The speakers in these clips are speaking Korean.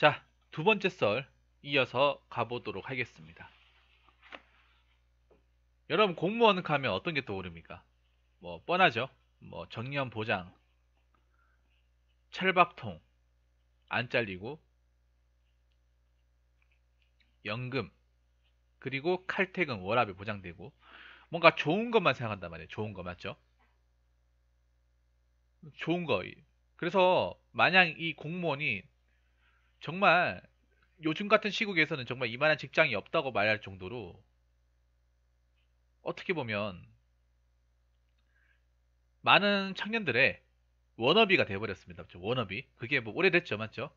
자, 두 번째 썰 이어서 가보도록 하겠습니다. 여러분 공무원 가면 어떤 게 떠오릅니까? 뭐 뻔하죠. 뭐 정년 보장, 철밥통안 잘리고, 연금, 그리고 칼퇴근 월합이 보장되고 뭔가 좋은 것만 생각한단 말이에요. 좋은 거 맞죠? 좋은 거. 그래서 만약 이 공무원이 정말 요즘 같은 시국에서는 정말 이만한 직장이 없다고 말할 정도로 어떻게 보면 많은 청년들의 워너비가 돼버렸습니다. 워너비. 그게 뭐 오래됐죠, 맞죠?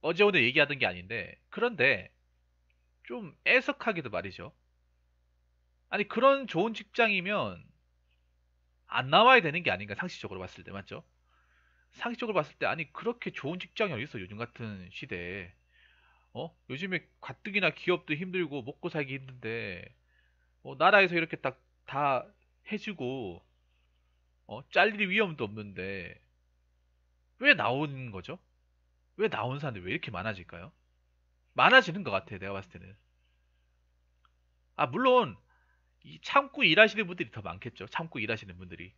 어제 오늘 얘기하던 게 아닌데 그런데 좀 애석하기도 말이죠. 아니 그런 좋은 직장이면 안 나와야 되는 게 아닌가 상식적으로 봤을 때 맞죠? 상식적으로 봤을 때 아니 그렇게 좋은 직장이 어디 있어 요즘 같은 시대에 어 요즘에 가뜩이나 기업도 힘들고 먹고 살기 힘든데 어, 나라에서 이렇게 딱 다 해주고 어짤릴 위험도 없는데 왜 나온 거죠? 왜 나온 사람들이 왜 이렇게 많아질까요? 많아지는 것 같아요 내가 봤을 때는 아 물론 이 참고 일하시는 분들이 더 많겠죠 참고 일하시는 분들이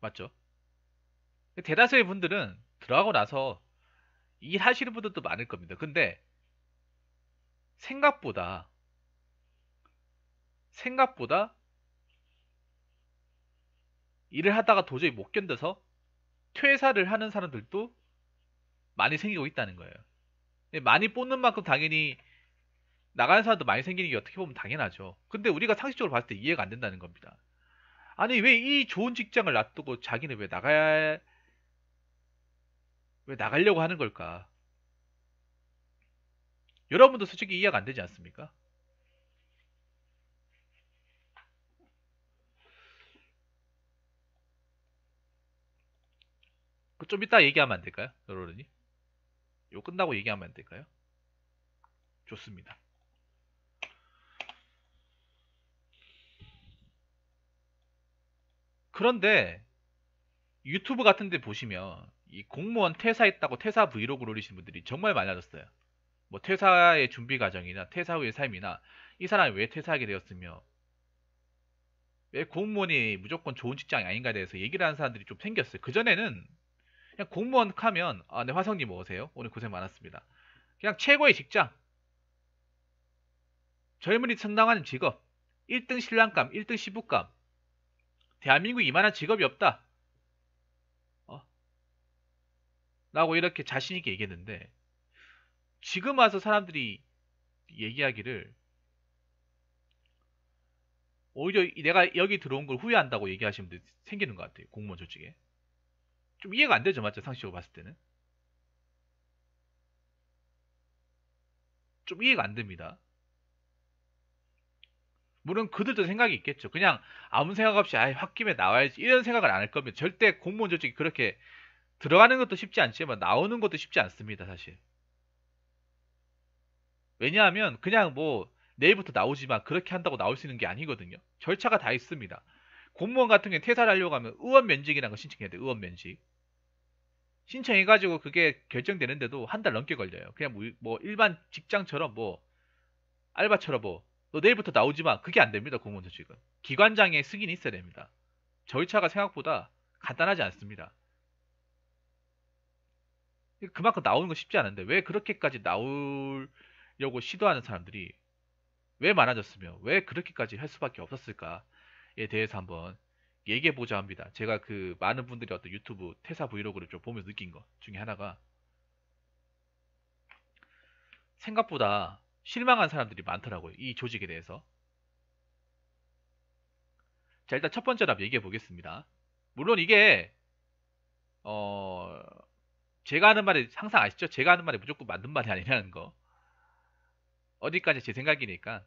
맞죠? 대다수의 분들은 들어가고 나서 일하시는 분들도 많을 겁니다. 근데 생각보다 생각보다 일을 하다가 도저히 못 견뎌서 퇴사를 하는 사람들도 많이 생기고 있다는 거예요. 예, 많이 뽑는 만큼 당연히 나가는 사람도 많이 생기는 게 어떻게 보면 당연하죠. 근데 우리가 상식적으로 봤을 때 이해가 안 된다는 겁니다. 아니 왜 이 좋은 직장을 놔두고 자기는 왜 나가야 왜 나가려고 하는 걸까? 여러분도 솔직히 이해가 안 되지 않습니까? 그좀 이따 얘기하면 안 될까요? 여러분이? 요 끝나고 얘기하면 안 될까요? 좋습니다. 그런데 유튜브 같은 데 보시면 이 공무원 퇴사했다고 퇴사 브이로그를 올리신 분들이 정말 많아졌어요. 뭐 퇴사의 준비 과정이나 퇴사 후의 삶이나 이 사람이 왜 퇴사하게 되었으며 왜 공무원이 무조건 좋은 직장이 아닌가에 대해서 얘기를 하는 사람들이 좀 생겼어요. 그전에는 그냥 공무원 하면 아, 네 화성님 오세요 오늘 고생 많았습니다. 그냥 최고의 직장. 젊은이 선당하는 직업. 1등 신랑감, 1등 시부감. 대한민국 이만한 직업이 없다. 어? 라고 이렇게 자신있게 얘기했는데, 지금 와서 사람들이 얘기하기를, 오히려 내가 여기 들어온 걸 후회한다고 얘기하시는 분들 생기는 것 같아요. 공무원 조직에. 좀 이해가 안 되죠, 맞죠? 상식적으로 봤을 때는. 좀 이해가 안 됩니다. 물론 그들도 생각이 있겠죠. 그냥 아무 생각 없이 아예 홧김에 나와야지 이런 생각을 안 할 겁니다. 절대 공무원 조직이 그렇게 들어가는 것도 쉽지 않지만 나오는 것도 쉽지 않습니다. 사실. 왜냐하면 그냥 뭐 내일부터 나오지만 그렇게 한다고 나올 수 있는 게 아니거든요. 절차가 다 있습니다. 공무원 같은 경우 퇴사를 하려고 하면 의원 면직이라는 걸 신청해야 돼요. 의원 면직. 신청해가지고 그게 결정되는데도 한 달 넘게 걸려요. 그냥 뭐, 뭐 일반 직장처럼 뭐 알바처럼 뭐너 내일부터 나오지만 그게 안 됩니다. 공무원들 지금. 기관장의 승인이 있어야 됩니다. 절차가 생각보다 간단하지 않습니다. 그만큼 나오는 건 쉽지 않은데 왜 그렇게까지 나오려고 시도하는 사람들이 왜 많아졌으며 왜 그렇게까지 할 수밖에 없었을까에 대해서 한번 얘기해 보자 합니다. 제가 그 많은 분들이 어떤 유튜브 퇴사 브이로그를 좀 보면서 느낀 것 중에 하나가 생각보다 실망한 사람들이 많더라고요. 이 조직에 대해서. 자, 일단 첫 번째 답 얘기해 보겠습니다. 물론 이게 어 제가 하는 말이 항상 아시죠? 제가 하는 말이 무조건 맞는 말이 아니라는 거. 어디까지 제 생각이니까.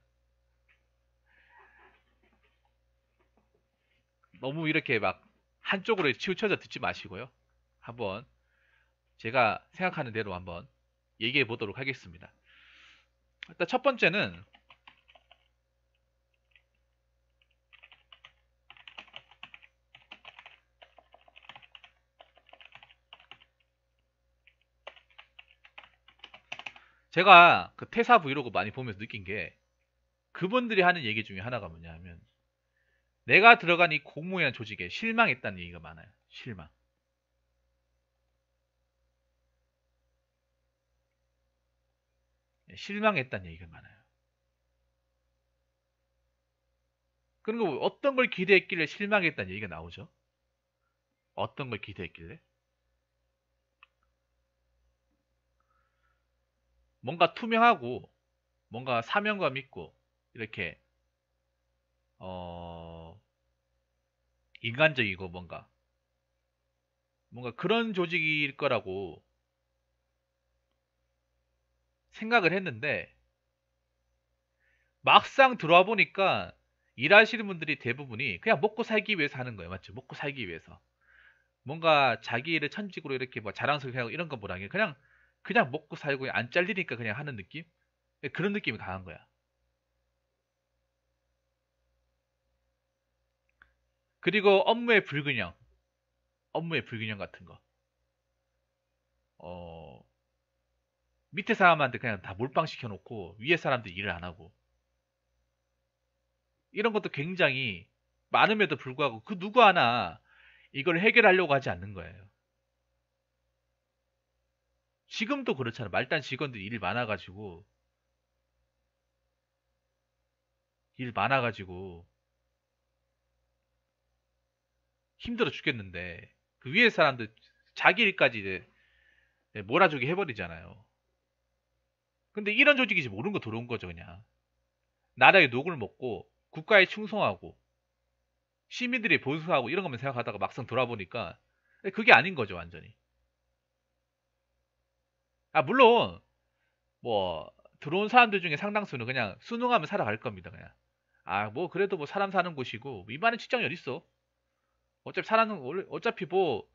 너무 이렇게 막 한쪽으로 치우쳐져 듣지 마시고요. 한번 제가 생각하는 대로 한번 얘기해 보도록 하겠습니다. 일단 첫 번째는 제가 그 퇴사 브이로그 많이 보면서 느낀 게 그분들이 하는 얘기 중에 하나가 뭐냐면 내가 들어간 이 공무원 조직에 실망했다는 얘기가 많아요. 실망. 실망했다는 얘기가 많아요. 그리고 어떤 걸 기대했길래 실망했다는 얘기가 나오죠? 어떤 걸 기대했길래? 뭔가 투명하고 뭔가 사명감 있고 이렇게 어 인간적이고 뭔가 뭔가 그런 조직일 거라고 생각을 했는데 막상 들어와 보니까 일하시는 분들이 대부분이 그냥 먹고 살기 위해서 하는 거예요. 맞죠? 먹고 살기 위해서. 뭔가 자기 일을 천직으로 이렇게 뭐 자랑스럽게 하고 이런 것보다는 그냥 그냥 먹고 살고 안 잘리니까 그냥 하는 느낌? 그런 느낌이 강한 거야. 그리고 업무의 불균형. 업무의 불균형 같은 거. 어, 밑에 사람한테 그냥 다 몰빵시켜 놓고 위에 사람들 일을 안 하고 이런 것도 굉장히 많음에도 불구하고 그 누구 하나 이걸 해결하려고 하지 않는 거예요. 지금도 그렇잖아요. 말단 직원들이 일 많아가지고 일 많아가지고 힘들어 죽겠는데 그 위에 사람들 자기 일까지 이제 몰아주게 해버리잖아요. 근데 이런 조직이지 모르는 거 들어온 거죠 그냥. 나라의 녹을 먹고 국가에 충성하고 시민들이 보수하고 이런 것만 생각하다가 막상 돌아보니까 그게 아닌 거죠 완전히. 아 물론 뭐 들어온 사람들 중에 상당수는 그냥 순응하면 살아갈 겁니다 그냥. 아 뭐 그래도 뭐 사람 사는 곳이고 위반한 직장이 어딨어? 어차피 사람은 어차피 뭐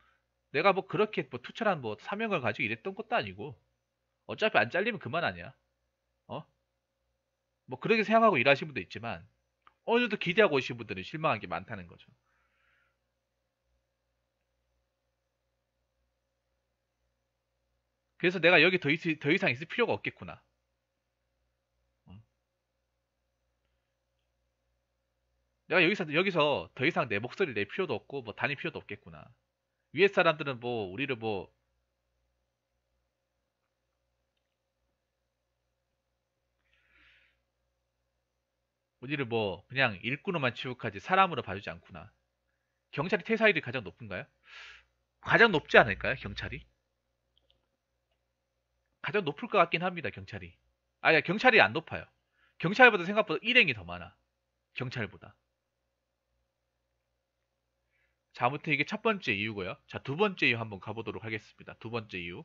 내가 뭐 그렇게 뭐 투철한 뭐 사명을 가지고 일했던 것도 아니고 어차피 안 잘리면 그만 아니야. 어? 뭐 그렇게 생각하고 일하시는 분도 있지만 어느 정도 기대하고 오신 분들은 실망한 게 많다는 거죠. 그래서 내가 여기 더, 있, 더 이상 있을 필요가 없겠구나. 어? 내가 여기서 여기서 더 이상 내 목소리를 낼 필요도 없고 뭐 다닐 필요도 없겠구나. 위에 사람들은 뭐 우리를 뭐 우리를 뭐 그냥 일꾼으로만 취급하지 사람으로 봐주지 않구나. 경찰이 퇴사율이 가장 높은가요? 가장 높지 않을까요? 경찰이? 가장 높을 것 같긴 합니다. 경찰이. 아니 경찰이 안 높아요. 경찰보다 생각보다 일행이 더 많아. 경찰보다. 자, 아무튼 이게 첫 번째 이유고요. 자, 두 번째 이유 한번 가보도록 하겠습니다. 두 번째 이유.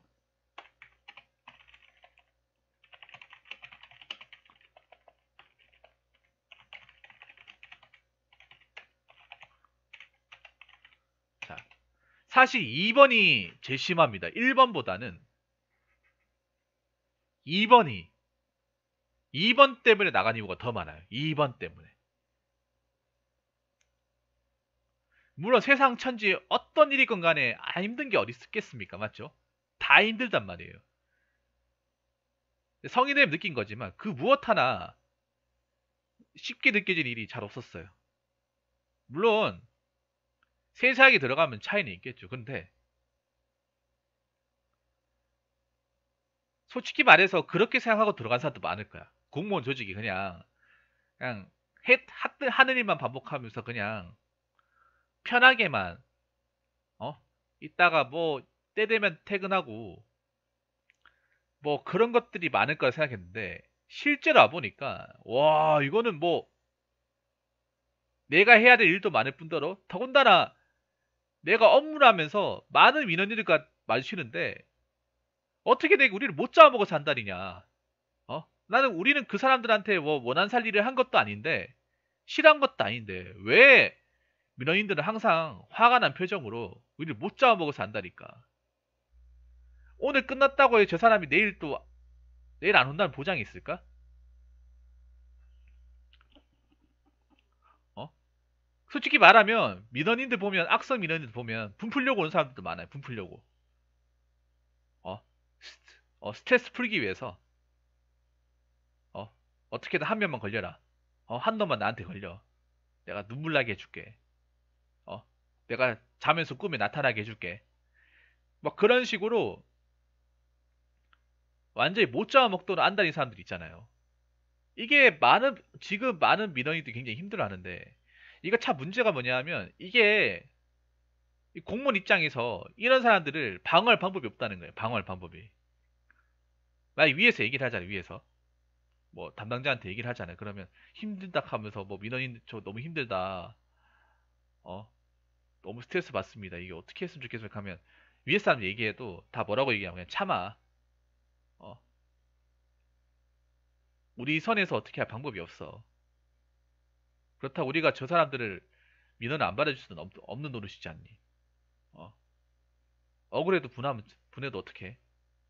사실 2번이 제일 심합니다. 1번보다는 2번이 2번 때문에 나간 이유가 더 많아요. 2번 때문에. 물론 세상 천지에 어떤 일이건 간에 안 아, 힘든 게 어디 있겠습니까? 맞죠? 다 힘들단 말이에요. 성인 되 느낀 거지만 그 무엇 하나 쉽게 느껴질 일이 잘 없었어요. 물론 세세하게 들어가면 차이는 있겠죠. 근데 솔직히 말해서 그렇게 생각하고 들어간 사람도 많을 거야. 공무원 조직이 그냥 그냥 했 하는 일만 반복하면서 그냥 편하게만 어있다가뭐 때 되면 퇴근하고 뭐 그런 것들이 많을 거라 생각했는데 실제로 와보니까 와 이거는 뭐 내가 해야 될 일도 많을 뿐더러 더군다나 내가 업무를 하면서 많은 민원인들과 마주치는데 어떻게 내가 우리를 못 잡아먹어 산다니냐. 어? 나는 우리는 그 사람들한테 뭐 원한 살리를 한 것도 아닌데 싫어한 것도 아닌데 왜 민원인들은 항상 화가 난 표정으로 우리를 못 잡아먹어 산다니까. 오늘 끝났다고 해저 사람이 내일 또 내일 안 온다는 보장이 있을까? 솔직히 말하면 민원인들 보면 악성 민원인들 보면 분풀려고 오는 사람들도 많아요. 분풀려고. 어, 어 스트레스 풀기 위해서 어 어떻게든 한 명만 걸려라. 어한 놈만 나한테 걸려. 내가 눈물 나게 해줄게. 어 내가 자면서 꿈에 나타나게 해줄게. 막 그런 식으로 완전히 못 잡아먹도록 안달인 사람들 있잖아요. 이게 많은 지금 많은 민원인들이 굉장히 힘들어하는데 이거 참 문제가 뭐냐면 하 이게 공무원 입장에서 이런 사람들을 방어할 방법이 없다는 거예요. 방어할 방법이. 만약 위에서 얘기를 하잖아요. 위에서. 뭐 담당자한테 얘기를 하잖아요. 그러면 힘든다 하면서 뭐 민원인 저 너무 힘들다. 어? 너무 스트레스 받습니다. 이게 어떻게 했으면 좋겠어니 하면 위에 사람 얘기해도 다 뭐라고 얘기하면 그냥 참아. 어. 우리 선에서 어떻게 할 방법이 없어. 그렇다 우리가 저 사람들을 민원을 안 받아줄 수는 없, 없는 노릇이지 않니? 어? 억울해도 분하면, 분해도 어떻게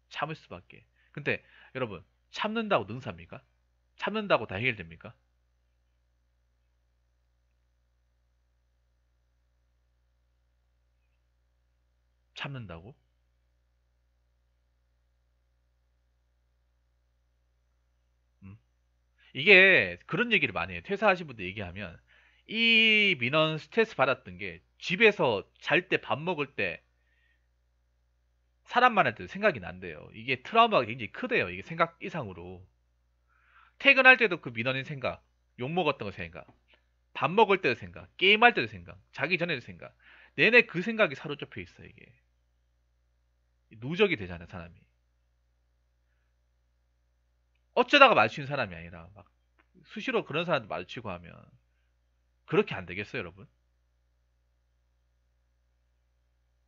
참을 수밖에. 근데 여러분 참는다고 능사입니까? 참는다고 다 해결됩니까? 참는다고? 이게 그런 얘기를 많이 해요. 퇴사하신 분들 얘기하면 이 민원 스트레스 받았던 게 집에서 잘 때 밥 먹을 때 사람 만날 때 생각이 난대요. 이게 트라우마가 굉장히 크대요. 이게 생각 이상으로. 퇴근할 때도 그 민원인 생각, 욕 먹었던 거 생각, 밥 먹을 때도 생각, 게임할 때도 생각, 자기 전에도 생각. 내내 그 생각이 사로잡혀 있어 이게. 누적이 되잖아요, 사람이. 어쩌다가 마주친 사람이 아니라 막 수시로 그런 사람도 마주치고 하면 그렇게 안 되겠어요, 여러분?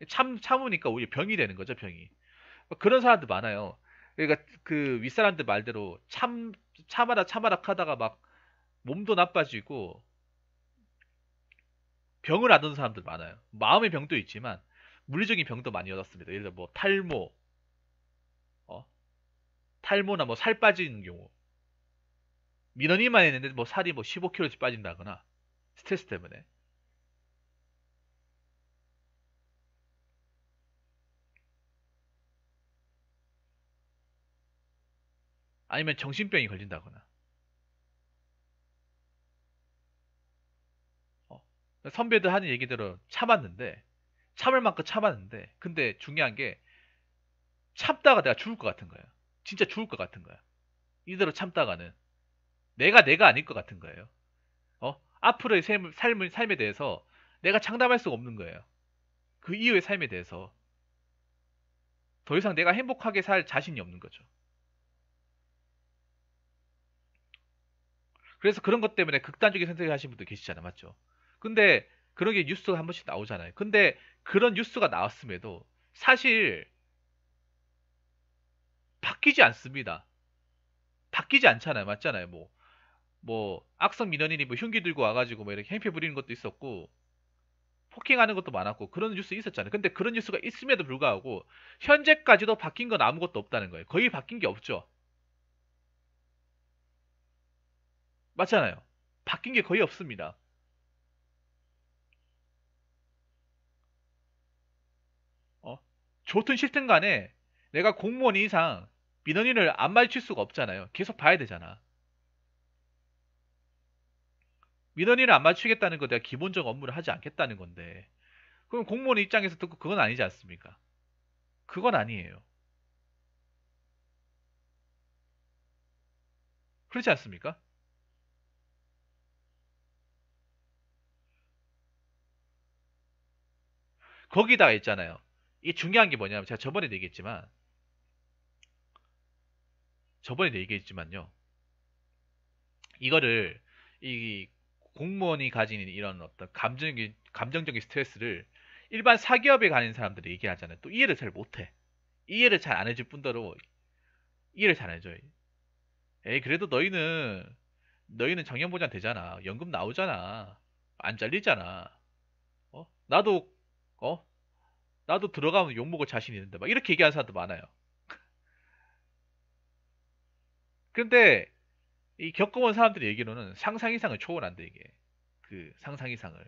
참 참으니까 오히려 병이 되는 거죠, 병이. 그런 사람들 많아요. 그러니까 그 윗사람들 말대로 참 참아라 참아라 하다가 막 몸도 나빠지고 병을 앓는 사람들 많아요. 마음의 병도 있지만 물리적인 병도 많이 얻었습니다. 예를 들어 뭐 탈모, 탈모나 뭐 살 빠지는 경우 민원이만 했는데 뭐 살이 뭐 15kg씩 빠진다거나 스트레스 때문에 아니면 정신병이 걸린다거나 어, 선배들 하는 얘기대로 참았는데 참을 만큼 참았는데 근데 중요한 게 참다가 내가 죽을 것 같은 거예요. 진짜 죽을 것 같은 거야. 이대로 참다가는 내가 내가 아닐 것 같은 거예요. 어? 앞으로의 삶, 삶, 삶에 대해서 내가 장담할 수가 없는 거예요. 그 이후의 삶에 대해서 더 이상 내가 행복하게 살 자신이 없는 거죠. 그래서 그런 것 때문에 극단적인 선택을 하신 분도 계시잖아요. 맞죠? 근데 그런 게 뉴스가 한 번씩 나오잖아요. 근데 그런 뉴스가 나왔음에도 사실 바뀌지 않습니다. 바뀌지 않잖아요. 맞잖아요. 뭐, 뭐, 악성 민원인이 뭐 흉기 들고 와가지고 뭐 이렇게 행패 부리는 것도 있었고, 폭행하는 것도 많았고, 그런 뉴스 있었잖아요. 근데 그런 뉴스가 있음에도 불구하고, 현재까지도 바뀐 건 아무것도 없다는 거예요. 거의 바뀐 게 없죠. 맞잖아요. 바뀐 게 거의 없습니다. 어? 좋든 싫든 간에 내가 공무원 이상 민원인을 안 말칠 수가 없잖아요. 계속 봐야 되잖아. 민원인을 안 맞추겠다는 거 내가 기본적 업무를 하지 않겠다는 건데 그럼 공무원 입장에서 듣고 그건 아니지 않습니까? 그건 아니에요. 그렇지 않습니까? 거기다가 있잖아요. 이 중요한 게 뭐냐면 제가 저번에 얘기했지만 저번에 얘기했지만요. 이거를 이 공무원이 가진 이런 어떤 감정적인 감정적인 스트레스를 일반 사기업에 가는 사람들이 얘기하잖아요. 또 이해를 잘 못해. 이해를 잘 안 해줄 뿐더러 뭐 이해를 잘 안 해줘요. 에이 그래도 너희는 너희는 정년보장 되잖아. 연금 나오잖아. 안 잘리잖아. 어? 나도 어? 나도 들어가면 욕먹을 자신 있는데 막 이렇게 얘기하는 사람도 많아요. 근데 이 겪어본 사람들이 얘기로는 상상 이상을 초월한데 이게 그 상상 이상을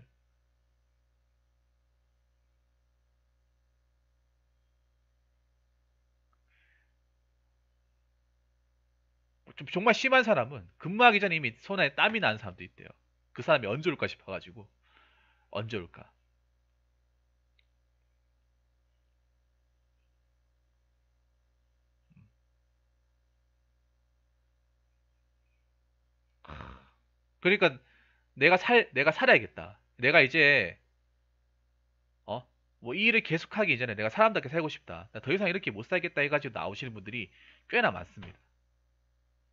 좀 정말 심한 사람은 근무하기 전에 이미 손에 땀이 난 사람도 있대요. 그 사람이 언제 올까 싶어가지고 언제 올까 그러니까 내가 살 내가 살아야겠다. 내가 이제 어? 뭐이 일을 계속하기 이전에 내가 사람답게 살고 싶다. 나 더 이상 이렇게 못 살겠다 해가지고 나오시는 분들이 꽤나 많습니다.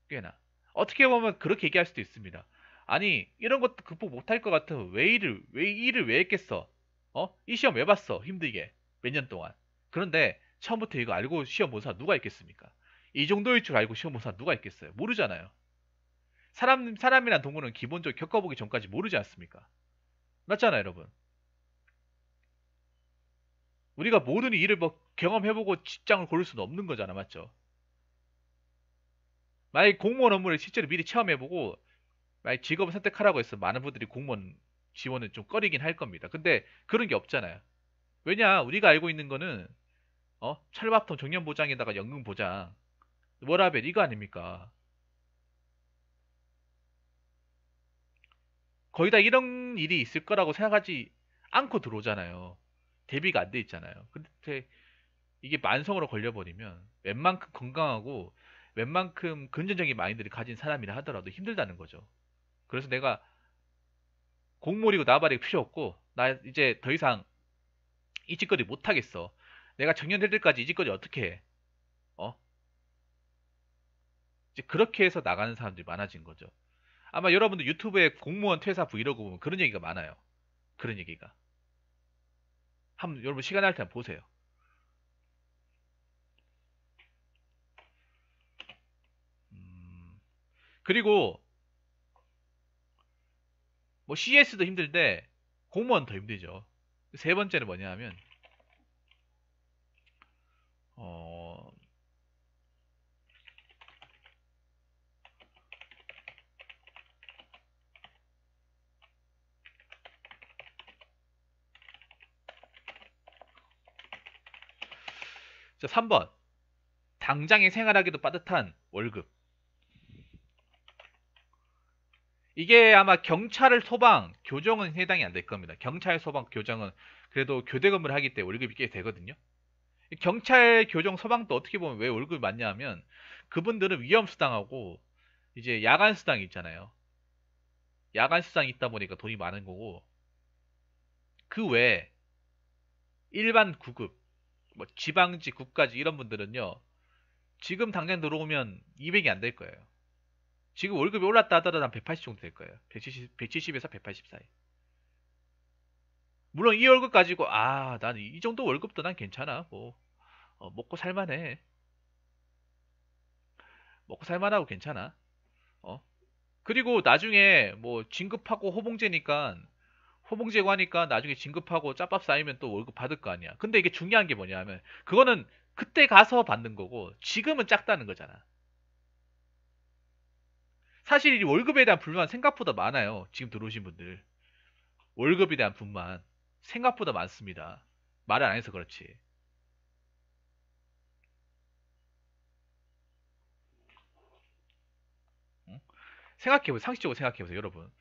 꽤나. 어떻게 보면 그렇게 얘기할 수도 있습니다. 아니 이런 것도 극복 못할 것 같으면 왜 일을 왜 일을 왜 했겠어? 어? 이 시험 왜 봤어? 힘들게 몇 년 동안. 그런데 처음부터 이거 알고 시험 본 사람 누가 있겠습니까? 이 정도일 줄 알고 시험 본 사람 누가 있겠어요? 모르잖아요. 사람 사람이란 동물은 기본적으로 겪어보기 전까지 모르지 않습니까? 맞잖아 여러분. 우리가 모든 일을 뭐 경험해보고 직장을 고를 수는 없는 거잖아, 맞죠? 만약 공무원 업무를 실제로 미리 체험해보고 만약 직업을 선택하라고 해서 많은 분들이 공무원 지원을좀 꺼리긴 할 겁니다. 근데 그런 게 없잖아요. 왜냐 우리가 알고 있는 거는 어? 철밥통 정년보장에다가 연금보장 워라벨 이거 아닙니까? 거의 다 이런 일이 있을 거라고 생각하지 않고 들어오잖아요. 대비가 안 돼 있잖아요. 근데 이게 만성으로 걸려버리면 웬만큼 건강하고 웬만큼 근전적인 마인드를 가진 사람이라 하더라도 힘들다는 거죠. 그래서 내가 공몰이고 나발이 필요 없고 나 이제 더 이상 이 짓거리 못 하겠어. 내가 정년될 때까지 이 짓거리 어떻게 해? 어? 이제 그렇게 해서 나가는 사람들이 많아진 거죠. 아마 여러분들 유튜브에 공무원 퇴사 브이로그 보면 그런 얘기가 많아요. 그런 얘기가. 한번 여러분 시간 날때 한번 보세요. 음, 그리고 뭐 CS도 힘들때 공무원 더 힘들죠. 세 번째는 뭐냐 하면 어, 자, 3번. 당장의 생활하기도 빠듯한 월급. 이게 아마 경찰을 소방, 교정은 해당이 안 될 겁니다. 경찰, 소방, 교정은 그래도 교대 근무를 하기 때문에 월급이 꽤 되거든요. 경찰, 교정, 소방도 어떻게 보면 왜 월급이 많냐 하면 그분들은 위험수당하고 이제 야간수당 이 있잖아요. 야간수당 이 있다 보니까 돈이 많은 거고 그 외에 일반 구급, 뭐 지방지, 국가지 이런 분들은요. 지금 당장 들어오면 200이 안 될 거예요. 지금 월급이 올랐다 하더라도 한 180 정도 될 거예요. 170, 170에서 180 사이. 물론 이 월급 가지고 아, 난 이 정도 월급도 난 괜찮아. 뭐 어, 먹고 살만해. 먹고 살만하고 괜찮아. 어? 그리고 나중에 뭐 진급하고 호봉제니까 호봉 제거하니까 나중에 진급하고 짬밥 쌓이면 또 월급 받을 거 아니야. 근데 이게 중요한 게 뭐냐면 그거는 그때 가서 받는 거고 지금은 작다는 거잖아. 사실 이 월급에 대한 불만 생각보다 많아요. 지금 들어오신 분들. 월급에 대한 불만 생각보다 많습니다. 말을 안 해서 그렇지. 생각해보세요. 상식적으로 생각해보세요, 여러분.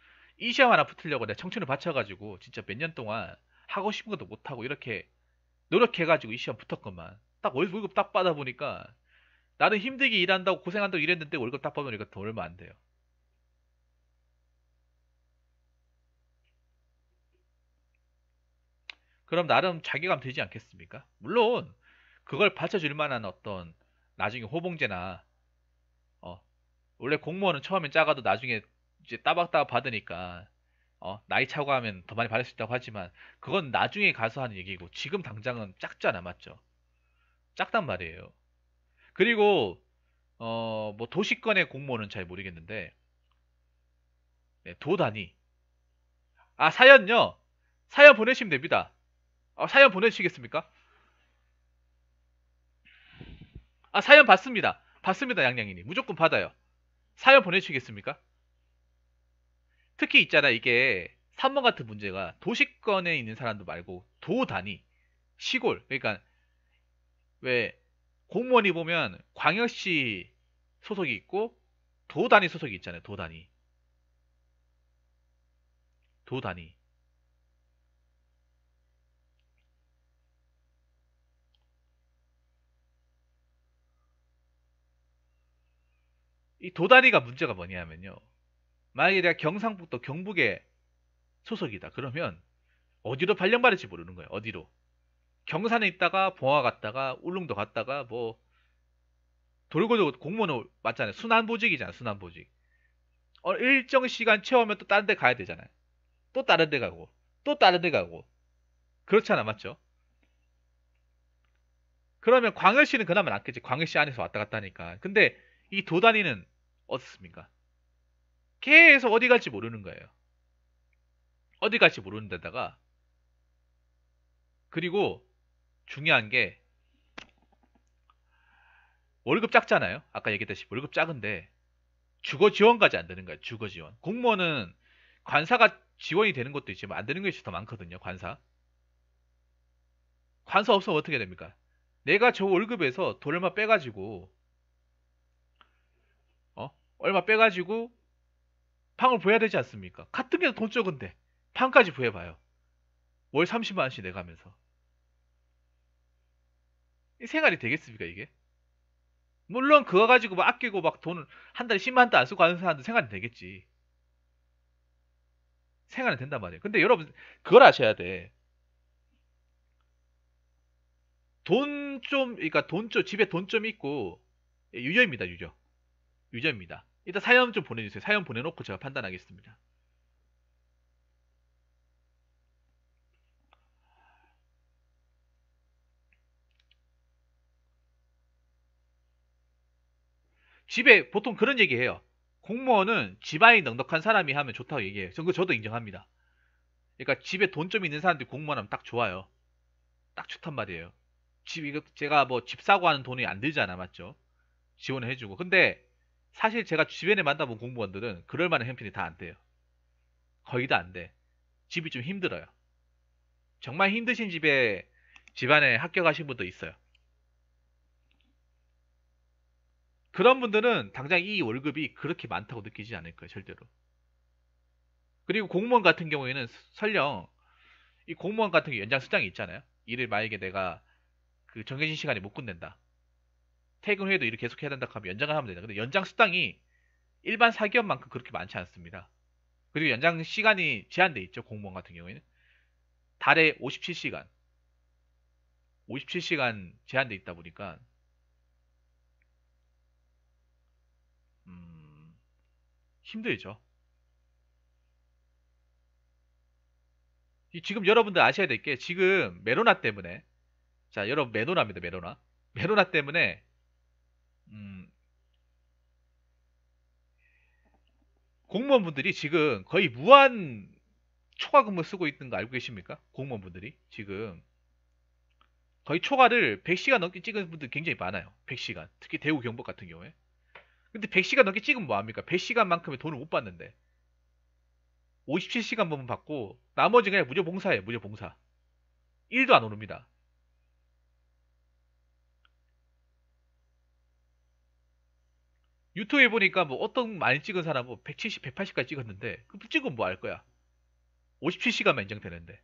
이 시험 하나 붙으려고 내가 청춘을 바쳐가지고 진짜 몇 년 동안 하고 싶은 것도 못하고 이렇게 노력해가지고 이 시험 붙었건만 딱 월급 딱 받아보니까 나는 힘들게 일한다고 고생한다고 일했는데 월급 딱 받으니까 돈 얼마 안 돼요. 그럼 나름 자괴감 들지 않겠습니까? 물론 그걸 받쳐줄 만한 어떤 나중에 호봉제나 어, 원래 공무원은 처음엔 작아도 나중에 이제 따박따박 받으니까 어, 나이 차고 하면 더 많이 받을 수 있다고 하지만 그건 나중에 가서 하는 얘기고 지금 당장은 짝잖아 맞죠? 짝단 말이에요. 그리고 어, 뭐 도시권의 공무원은 잘 모르겠는데 네, 도 단위 아 사연요 사연 보내시면 됩니다. 어, 사연 보내시겠습니까아 사연 받습니다. 받습니다 양양이니 무조건 받아요. 사연 보내시겠습니까 특히 있잖아 이게 3번 같은 문제가 도시권에 있는 사람도 말고 도 단위 시골 그러니까 왜 공무원이 보면 광역시 소속이 있고 도 단위 소속이 있잖아요 도 단위 도 단위 이도단리가 문제가 뭐냐면요. 만약에 내가 경상북도 경북에 소속이다. 그러면 어디로 발령받을지 모르는 거예요. 어디로. 경산에 있다가 봉화 갔다가 울릉도 갔다가 뭐 돌고 돌고 공무원 으로 맞잖아요. 순환보직이잖아. 순환보직. 어, 일정 시간 채우면 또 다른 데 가야 되잖아요. 또 다른 데 가고 또 다른 데 가고 그렇잖아. 맞죠? 그러면 광역시는 그나마 낫겠지. 광역시 안에서 왔다 갔다 하니까. 근데 이 도단위는 어떻습니까? 계속 어디 갈지 모르는 거예요. 어디 갈지 모르는 데다가 그리고 중요한 게 월급 작잖아요. 아까 얘기했듯이 월급 작은데 주거 지원까지 안 되는 거예요. 주거 지원. 공무원은 관사가 지원이 되는 것도 있지만 안 되는 것이 더 많거든요. 관사. 관사 없으면 어떻게 됩니까? 내가 저 월급에서 돈 얼마 빼가지고 어? 얼마 빼가지고 방을 부여야 되지 않습니까? 같은 게돈 적은데 방까지 부여봐요. 월 30만 원씩 내가면서. 이 생활이 되겠습니까 이게? 물론 그거 가지고 막 아끼고 막 돈을 한 달에 10만 원도 안 쓰고 하는 사람도 생활이 되겠지. 생활이 된단 말이에요. 근데 여러분 그걸 아셔야 돼. 돈 좀, 그러니까 돈 좀, 집에 돈 좀 있고, 예, 유저입니다, 유저. 유저입니다. 일단 사연 좀 보내주세요. 사연 보내놓고 제가 판단하겠습니다. 집에 보통 그런 얘기해요. 공무원은 집안이 넉넉한 사람이 하면 좋다고 얘기해요. 전그 저도 인정합니다. 그러니까 집에 돈 좀 있는 사람들이 공무원하면 딱 좋아요. 딱 좋단 말이에요. 집 이거 제가 뭐 집 사고 하는 돈이 안 들잖아, 맞죠? 지원해 주고. 근데 사실 제가 주변에 만나본 공무원들은 그럴 만한 형편이 다 안 돼요. 거의 다 안 돼. 집이 좀 힘들어요. 정말 힘드신 집에 집안에 합격하신 분도 있어요. 그런 분들은 당장 이 월급이 그렇게 많다고 느끼지 않을 거예요, 절대로. 그리고 공무원 같은 경우에는 설령 이 공무원 같은 게 연장 수당이 있잖아요. 이를 만약에 내가 그 정해진 시간에 못 끝낸다. 퇴근 후에도 일을 계속 해야 된다 하면 연장을 하면 되다 근데 연장 수당이 일반 사기업만큼 그렇게 많지 않습니다. 그리고 연장 시간이 제한돼 있죠. 공무원 같은 경우에는 달에 57시간 57시간 제한돼 있다 보니까 음, 힘들죠. 지금 여러분들 아셔야 될 게 지금 메로나 때문에 자 여러분 메로나입니다 메로나 메로나 때문에 음, 공무원분들이 지금 거의 무한 초과 근무 쓰고 있는 거 알고 계십니까? 공무원분들이 지금 거의 초과를 100시간 넘게 찍은 분들 굉장히 많아요. 100시간. 특히 대우 경북 같은 경우에. 근데 100시간 넘게 찍으면 뭐합니까? 100시간만큼의 돈을 못 받는데. 57시간 보면 받고 나머지 그냥 무료 봉사예요. 무료 봉사. 1도 안 오릅니다. 유튜브에 보니까 뭐 어떤 많이 찍은 사람 은 170, 180까지 찍었는데 그 찍으면 뭐 할 거야. 57시간만 인정되는데.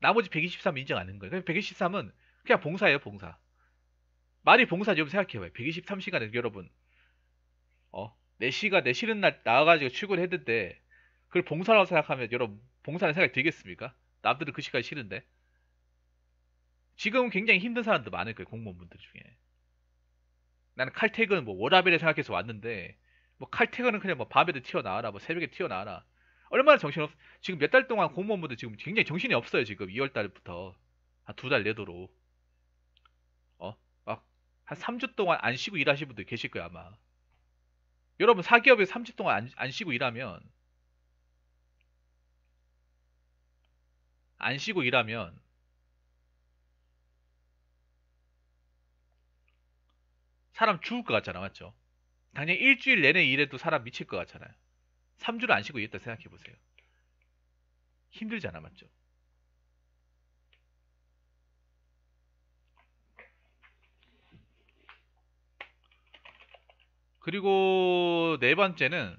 나머지 123 인정 안한 거예요. 123은 그냥 봉사예요, 봉사. 말이 봉사죠. 생각해봐요. 123시간은 여러분, 어, 4시가 내 싫은 날 나와가지고 출근을 했는데, 그걸 봉사라고 생각하면 여러분, 봉사는 생각이 들겠습니까? 남들은 그 시간이 싫은데. 지금은 굉장히 힘든 사람도 많을 거예요, 공무원분들 중에. 나는 칼퇴근 뭐 워라벨에 생각해서 왔는데 뭐 칼퇴근은 그냥 뭐 밤에도 튀어나와라 뭐 새벽에 튀어나와라 얼마나 정신없 지금 몇 달 동안 공무원분들 지금 굉장히 정신이 없어요 지금 2월 달부터 한 두 달 내도록 어막 한 3주 어? 동안 안 쉬고 일하신 분들 계실 거예요 아마 여러분 사기업에 3주 동안 안, 안 쉬고 일하면 안 쉬고 일하면 사람 죽을 것 같잖아, 맞죠? 당연히 일주일 내내 일해도 사람 미칠 것 같잖아요. 3주를 안 쉬고 있다 생각해 보세요. 힘들잖아, 맞죠? 그리고 네 번째는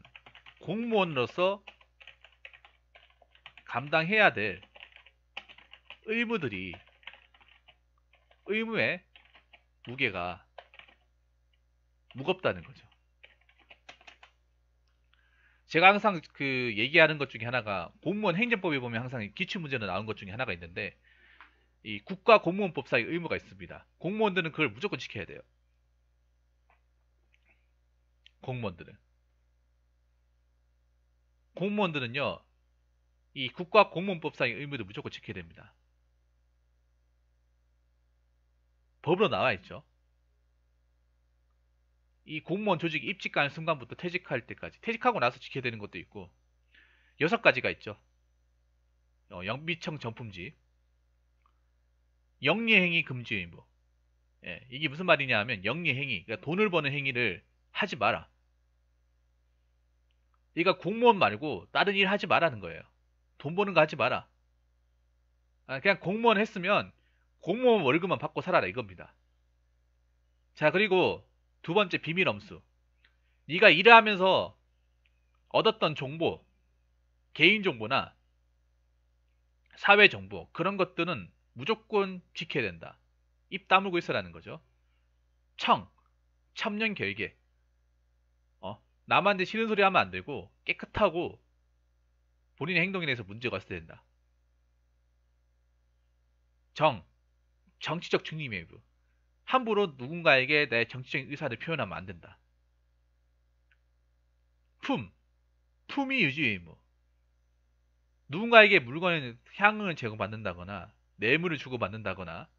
공무원으로서 감당해야 될 의무들이 의무의 무게가 무겁다는 거죠. 제가 항상 그 얘기하는 것 중에 하나가 공무원 행정법에 보면 항상 기출 문제로 나온 것 중에 하나가 있는데 이 국가 공무원법상 의무가 의 있습니다. 공무원들은 그걸 무조건 지켜야 돼요. 공무원들은 공무원들은요 이 국가 공무원법상의 의무도 무조건 지켜야 됩니다. 법으로 나와 있죠. 이 공무원 조직 입직하는 순간부터 퇴직할 때까지 퇴직하고 나서 지켜야 되는 것도 있고 여섯 가지가 있죠. 어, 영비청 전품지 영리행위 금지 의무 예, 이게 무슨 말이냐 하면 영리행위 그러니까 돈을 버는 행위를 하지 마라. 그러니까 공무원 말고 다른 일 하지 말라는 거예요. 돈 버는 거 하지 마라. 아, 그냥 공무원 했으면 공무원 월급만 받고 살아라 이겁니다. 자 그리고 두 번째 비밀 엄수. 네가 일을 하면서 얻었던 정보, 개인 정보나 사회 정보 그런 것들은 무조건 지켜야 된다. 입 다물고 있어라는 거죠. 청, 참년 결계. 어, 남한테 싫은 소리 하면 안 되고 깨끗하고 본인의 행동에 대해서 문제가 있어야 된다. 정, 정치적 중립 외부. 함부로 누군가에게 내 정치적인 의사를 표현하면 안 된다. 품. 품위 유지 의무. 누군가에게 물건의 향응을 제공받는다거나 뇌물을 주고받는다거나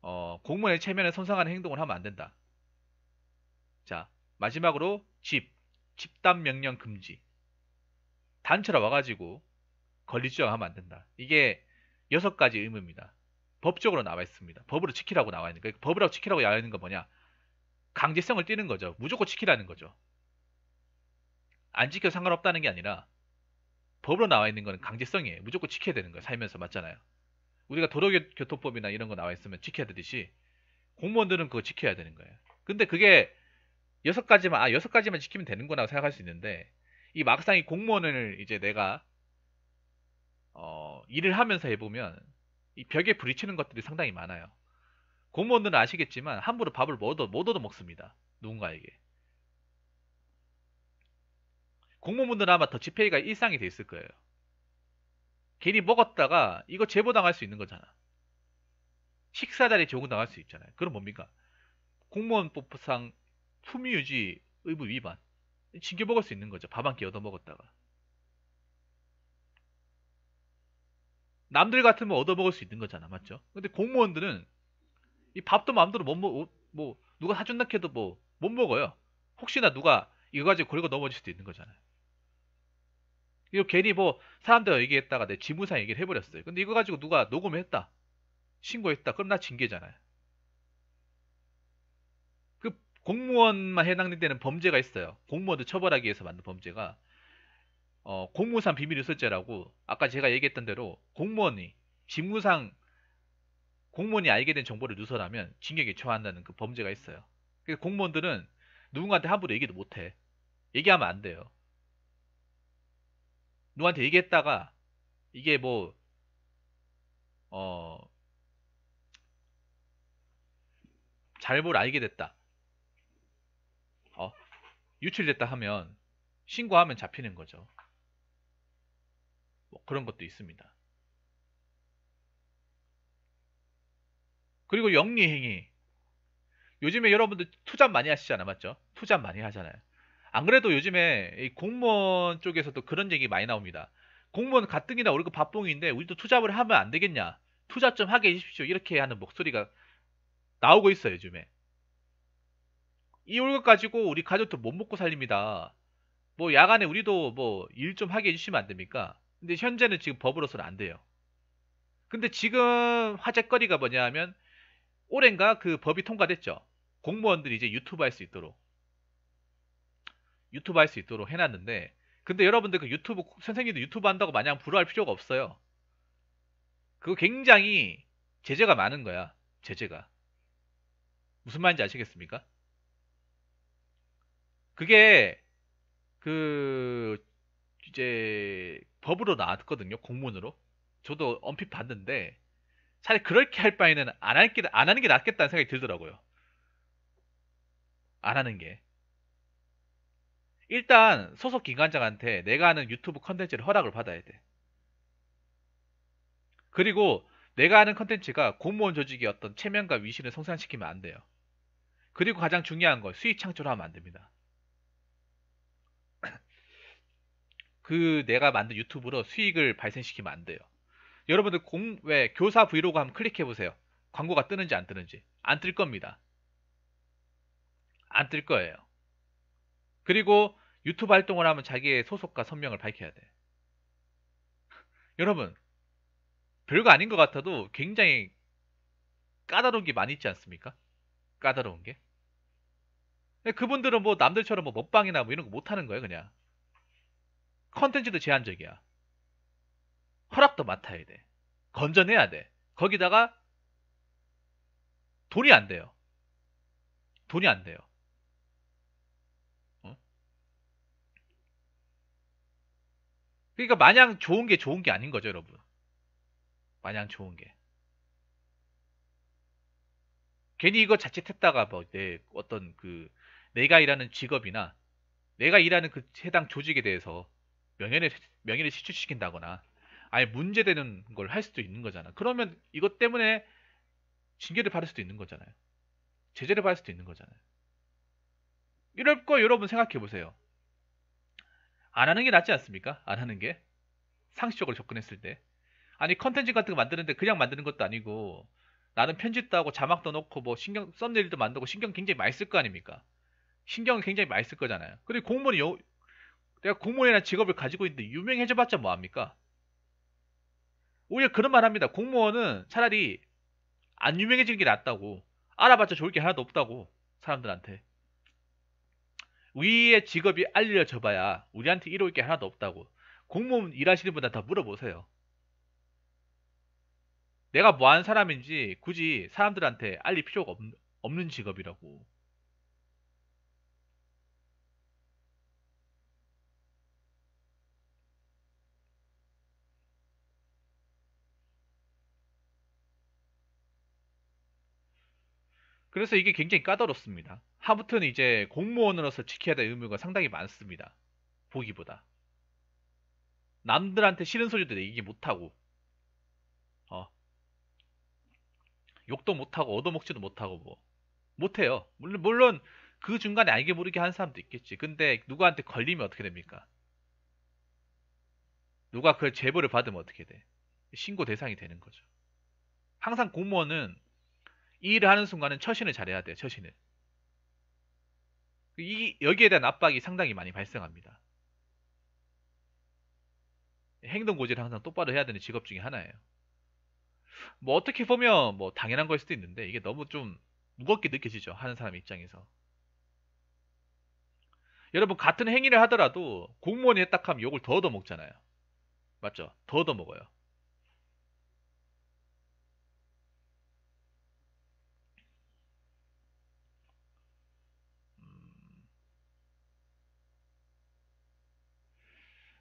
어, 공무원의 체면에 손상하는 행동을 하면 안 된다. 자, 마지막으로 집, 집단 명령 금지. 단체로 와가지고 권리 주장하면 안 된다. 이게 여섯 가지 의무입니다. 법적으로 나와 있습니다. 법으로 지키라고 나와 있는 거예요. 그러니까 법으로 지키라고 나와 있는 건 뭐냐? 강제성을 띠는 거죠. 무조건 지키라는 거죠. 안 지켜 상관없다는 게 아니라 법으로 나와 있는 거는 강제성이에요. 무조건 지켜야 되는 거예요. 살면서 맞잖아요. 우리가 도로교통법이나 이런 거 나와 있으면 지켜야 되듯이 공무원들은 그거 지켜야 되는 거예요. 근데 그게 여섯 가지만 아 여섯 가지만 지키면 되는 거라고 생각할 수 있는데 이 막상 이 공무원을 이제 내가 어, 일을 하면서 해보면 이 벽에 부딪히는 것들이 상당히 많아요. 공무원들은 아시겠지만 함부로 밥을 못얻어 먹습니다. 누군가에게. 공무원들은 아마 더지폐이가 일상이 돼 있을 거예요. 괜히 먹었다가 이거 제보당할 수 있는 거잖아. 식사자리 제공당할 수 있잖아요. 그럼 뭡니까? 공무원법상 품위유지 의무 위반. 징계 먹을 수 있는 거죠. 밥 한 끼 얻어 먹었다가. 남들 같으면 얻어먹을 수 있는 거잖아 맞죠 근데 공무원들은 이 밥도 마음대로 못먹뭐 뭐 누가 사준다 해도 뭐 못 먹어요 혹시나 누가 이거 가지고 걸고 넘어질 수도 있는 거잖아요 이거 괜히 뭐 사람들 얘기했다가 내 지무상 얘기를 해버렸어요 근데 이거 가지고 누가 녹음했다 신고했다 그럼 나 징계잖아요 그 공무원만 해당되는 범죄가 있어요 공무원들 처벌하기 위해서 만든 범죄가 어, 공무상 비밀유설죄라고 아까 제가 얘기했던 대로 공무원이 직무상 공무원이 알게 된 정보를 누설하면 징역에 처한다는 그 범죄가 있어요. 그래서 공무원들은 누군가한테 함부로 얘기도 못해. 얘기하면 안 돼요. 누구한테 얘기했다가 이게 뭐 어, 잘못 알게 됐다. 어, 유출됐다 하면 신고하면 잡히는 거죠. 뭐 그런 것도 있습니다. 그리고 영리행위. 요즘에 여러분들 투자 많이 하시잖아, 맞죠? 투자 많이 하잖아요. 안 그래도 요즘에 공무원 쪽에서도 그런 얘기 많이 나옵니다. 공무원 가뜩이나 우리가 밥봉인데 우리도 투잡을 하면 안 되겠냐? 투자 좀 하게 해주십시오. 이렇게 하는 목소리가 나오고 있어요, 요즘에. 이 월급 가지고 우리 가족도 못 먹고 살립니다. 뭐 야간에 우리도 뭐 일 좀 하게 해주시면 안 됩니까? 근데 현재는 지금 법으로서는 안 돼요. 근데 지금 화제거리가 뭐냐면 하 올해인가 그 법이 통과됐죠. 공무원들이 이제 유튜브 할 수 있도록 유튜브 할 수 있도록 해놨는데 근데 여러분들 그 유튜브 선생님도 유튜브 한다고 마냥 불허할 필요가 없어요. 그거 굉장히 제재가 많은 거야. 제재가 무슨 말인지 아시겠습니까? 그게 그 이제 법으로 나왔거든요. 공문으로. 저도 언핏 봤는데 사실 그렇게 할 바에는 안, 할 게, 안 하는 게 낫겠다는 생각이 들더라고요. 안 하는 게. 일단 소속 기관장한테 내가 하는 유튜브 컨텐츠를 허락을 받아야 돼. 그리고 내가 하는 컨텐츠가 공무원 조직의 어떤 체면과 위신을 성산시키면 안 돼요. 그리고 가장 중요한 건 수익 창출하면 안 됩니다. 그 내가 만든 유튜브로 수익을 발생시키면 안 돼요. 여러분들 공, 왜 교사 브이로그 한번 클릭해 보세요. 광고가 뜨는지 안 뜨는지. 안 뜰 겁니다. 안 뜰 거예요. 그리고 유튜브 활동을 하면 자기의 소속과 선명을 밝혀야 돼. 여러분, 별거 아닌 것 같아도 굉장히 까다로운 게 많이 있지 않습니까? 까다로운 게. 그분들은 뭐 남들처럼 뭐 먹방이나 뭐 이런 거 못 하는 거예요, 그냥. 컨텐츠도 제한적이야. 허락도 맡아야 돼. 건전해야 돼. 거기다가 돈이 안 돼요. 돈이 안 돼요. 어? 그러니까 마냥 좋은 게 좋은 게 아닌 거죠, 여러분. 마냥 좋은 게. 괜히 이거 자칫했다가 뭐내 어떤 그 내가 일하는 직업이나 내가 일하는 그 해당 조직에 대해서 명예를 명예를 실추시킨다거나 아예 문제되는 걸 할 수도 있는 거잖아. 그러면 이것 때문에 징계를 받을 수도 있는 거잖아요. 제재를 받을 수도 있는 거잖아요. 이럴 거 여러분 생각해 보세요. 안 하는 게 낫지 않습니까? 안 하는 게 상식적으로 접근했을 때 아니 컨텐츠 같은 거 만드는데 그냥 만드는 것도 아니고 나는 편집도 하고 자막도 넣고 뭐 신경 썸네일도 만들고 신경 굉장히 많이 쓸 거 아닙니까? 신경 굉장히 많이 쓸 거잖아요. 그리고 공무원이 여, 내가 공무원이라는 직업을 가지고 있는데 유명해져봤자 뭐합니까? 오히려 그런 말 합니다. 공무원은 차라리 안 유명해지는 게 낫다고. 알아봤자 좋을 게 하나도 없다고. 사람들한테. 위의 직업이 알려져 봐야 우리한테 이로울 게 하나도 없다고. 공무원 일하시는 분한테 다 물어보세요. 내가 뭐하는 사람인지 굳이 사람들한테 알릴 필요가 없, 없는 직업이라고. 그래서 이게 굉장히 까다롭습니다. 하부터는 이제 공무원으로서 지켜야 될 의무가 상당히 많습니다. 보기보다. 남들한테 싫은 소리도 내기 못하고, 어, 욕도 못하고, 얻어먹지도 못하고, 뭐. 못해요. 물론, 물론, 그 중간에 알게 모르게 하는 사람도 있겠지. 근데 누구한테 걸리면 어떻게 됩니까? 누가 그 제보를 받으면 어떻게 돼? 신고 대상이 되는 거죠. 항상 공무원은 일을 하는 순간은 처신을 잘해야 돼요. 처신을. 이, 여기에 대한 압박이 상당히 많이 발생합니다. 행동고지를 항상 똑바로 해야 되는 직업 중에 하나예요. 뭐 어떻게 보면 뭐 당연한 걸 수도 있는데 이게 너무 좀 무겁게 느껴지죠. 하는 사람 입장에서. 여러분 같은 행위를 하더라도 공무원이 했다 하면 욕을 더더먹잖아요 맞죠? 더더먹어요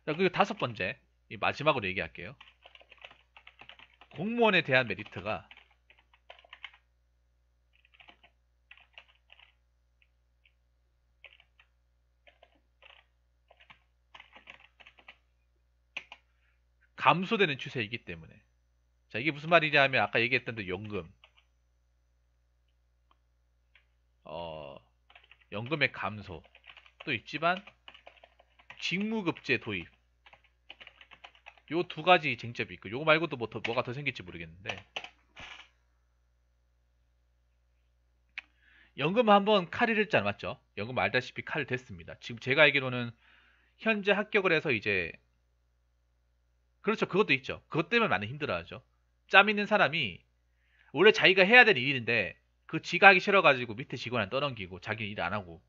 자, 그리고 다섯 번째, 마지막으로 얘기할게요. 공무원에 대한 메리트가 감소되는 추세이기 때문에 자 이게 무슨 말이냐 하면 아까 얘기했던 그 연금 어 연금의 감소도 있지만 직무급제 도입 요두 가지 쟁점이 있고 요거 말고도 뭐 더, 뭐가 더 생길지 모르겠는데 연금 한번 칼을 했지 않았죠? 연금 알다시피 칼을 됐습니다. 지금 제가 알기로는 현재 합격을 해서 이제 그렇죠. 그것도 있죠. 그것 때문에 많이 힘들어하죠. 짬 있는 사람이 원래 자기가 해야 될 일인데 그 지가 하기 싫어가지고 밑에 직원한테 떠넘기고 자기는 일안 하고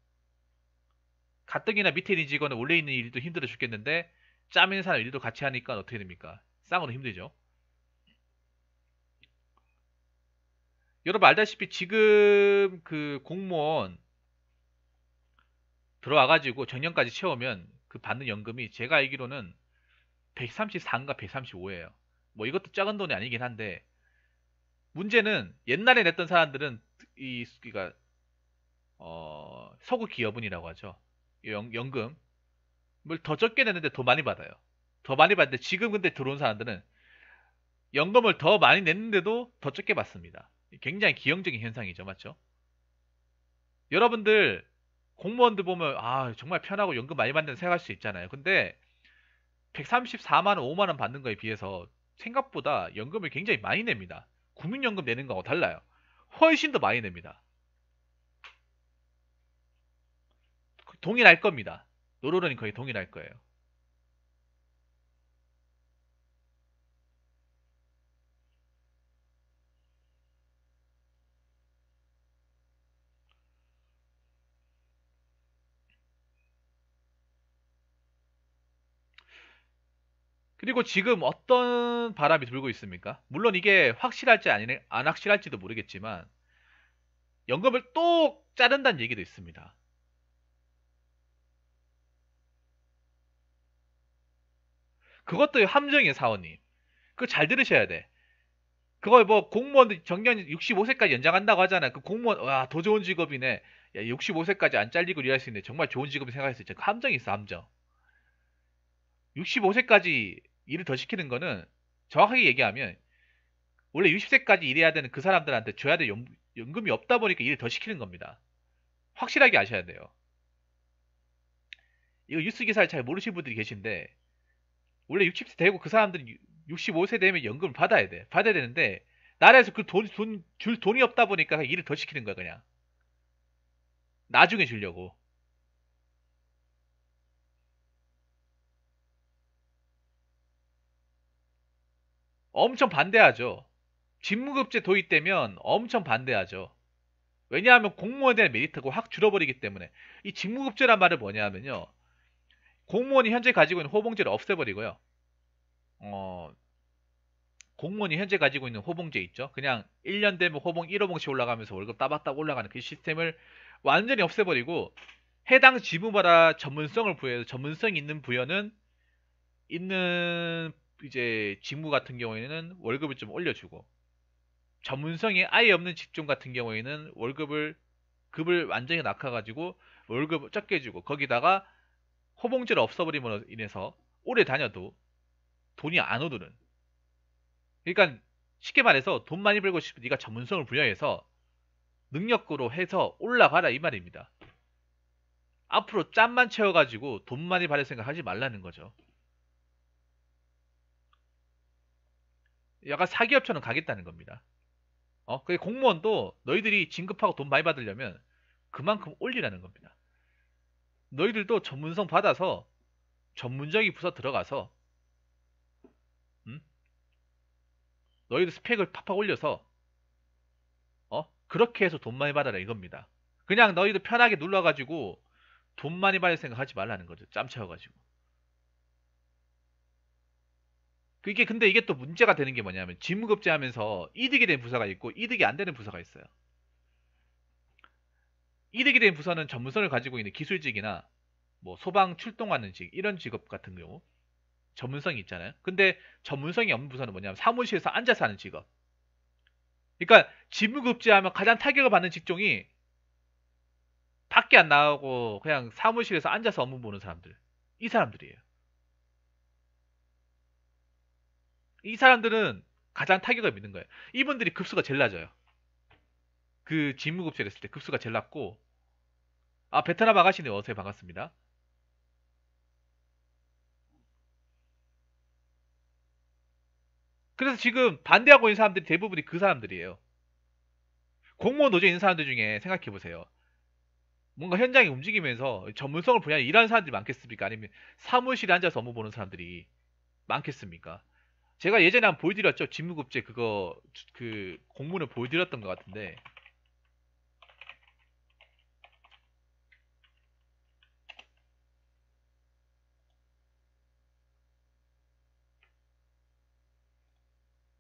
가뜩이나 밑에 있는 직원은 원래 있는 일도 힘들어 죽겠는데 짬인 사람 일도 같이 하니까 어떻게 됩니까? 쌍으로 힘들죠. 여러분 알다시피 지금 그 공무원 들어와가지고 정년까지 채우면 그 받는 연금이 제가 알기로는 134인가 135예요. 뭐 이것도 작은 돈이 아니긴 한데 문제는 옛날에 냈던 사람들은 이그기가어 그러니까, 서구 기업은이라고 하죠. 연, 연금 뭘더 적게 내는데 더 많이 받아요. 더 많이 받는데 지금 근데 들어온 사람들은 연금을 더 많이 냈는데도 더 적게 받습니다. 굉장히 기형적인 현상이죠. 맞죠? 여러분들 공무원들 보면 아 정말 편하고 연금 많이 받는 생각할 수 있잖아요. 근데 134만 원, 5만 원 받는 거에 비해서 생각보다 연금을 굉장히 많이 냅니다. 국민연금 내는 거하고 달라요. 훨씬 더 많이 냅니다. 동일할 겁니다. 노르런이 거의 동일할 거예요. 그리고 지금 어떤 바람이 불고 있습니까? 물론 이게 확실할지 아니안 확실할지도 모르겠지만 연금을 또 자른다는 얘기도 있습니다. 그것도 함정이에요, 사원님. 그거 잘 들으셔야 돼. 그걸 뭐 공무원 정년 65세까지 연장한다고 하잖아. 그 공무원 와더 좋은 직업이네. 야, 65세까지 안 잘리고 일할 수 있는데 정말 좋은 직업이 생각했을 어때 그 함정이 있어 함정. 65세까지 일을 더 시키는 거는 정확하게 얘기하면 원래 60세까지 일해야 되는 그 사람들한테 줘야 될 연, 연금이 없다 보니까 일을 더 시키는 겁니다. 확실하게 아셔야 돼요. 이거 뉴스 기사를 잘 모르신 분들이 계신데 원래 60세 되고 그사람들은 65세 되면 연금을 받아야 돼. 받아야 되는데 나라에서 그돈돈줄 돈이 없다 보니까 일을 더 시키는 거야 그냥. 나중에 주려고. 엄청 반대하죠. 직무급제 도입되면 엄청 반대하죠. 왜냐하면 공무원에 대한 메리트가 확 줄어버리기 때문에 이 직무급제란 말을 뭐냐면요. 공무원이 현재 가지고 있는 호봉제를 없애버리고요. 어, 공무원이 현재 가지고 있는 호봉제 있죠. 그냥 1년 되면 호봉 1호봉씩 올라가면서 월급 따박따박 올라가는 그 시스템을 완전히 없애버리고 해당 지부마다 전문성을 부여해서 전문성 있는 부여는 있는 이제 직무 같은 경우에는 월급을 좀 올려주고 전문성이 아예 없는 직종 같은 경우에는 월급을 급을 완전히 낮춰가지고 월급을 적게 주고 거기다가 호봉제를 없어버림으로 인해서 오래 다녀도 돈이 안 오르는 그러니까 쉽게 말해서 돈 많이 벌고 싶은 네가 전문성을 부여해서 능력으로 해서 올라가라 이 말입니다. 앞으로 짬만 채워가지고 돈 많이 받을 생각 하지 말라는 거죠. 약간 사기업처럼 가겠다는 겁니다. 어, 그 공무원도 너희들이 진급하고 돈 많이 받으려면 그만큼 올리라는 겁니다. 너희들도 전문성 받아서 전문적인 부서 들어가서 음? 너희들 스펙을 팍팍 올려서 어? 그렇게 해서 돈 많이 받아라 이겁니다. 그냥 너희들 편하게 눌러가지고 돈 많이 받을 생각하지 말라는 거죠. 짬 채워가지고. 그게 근데 이게 또 문제가 되는 게 뭐냐면 지무급제 하면서 이득이 된부사가 있고 이득이 안 되는 부사가 있어요. 이득이 된 부서는 전문성을 가지고 있는 기술직이나 뭐 소방 출동하는 직 이런 직업 같은 경우 전문성이 있잖아요. 근데 전문성이 없는 부서는 뭐냐면 사무실에서 앉아서 하는 직업. 그러니까 지무급제하면 가장 타격을 받는 직종이 밖에 안나오고 그냥 사무실에서 앉아서 업무 보는 사람들. 이 사람들이에요. 이 사람들은 가장 타격을 믿는 거예요. 이분들이 급수가 제일 낮아요. 그 직무급제를 했을 때 급수가 제일 낮고 아 베트남 아가씨네 어서 반갑습니다. 그래서 지금 반대하고 있는 사람들이 대부분이 그 사람들이에요. 공무원 노조에 있는 사람들 중에 생각해보세요. 뭔가 현장이 움직이면서 전문성을 분야에 일하는 사람들이 많겠습니까? 아니면 사무실에 앉아서 업무 보는 사람들이 많겠습니까? 제가 예전에 한번 보여드렸죠? 직무급제 그거 그 공문을 보여드렸던 것 같은데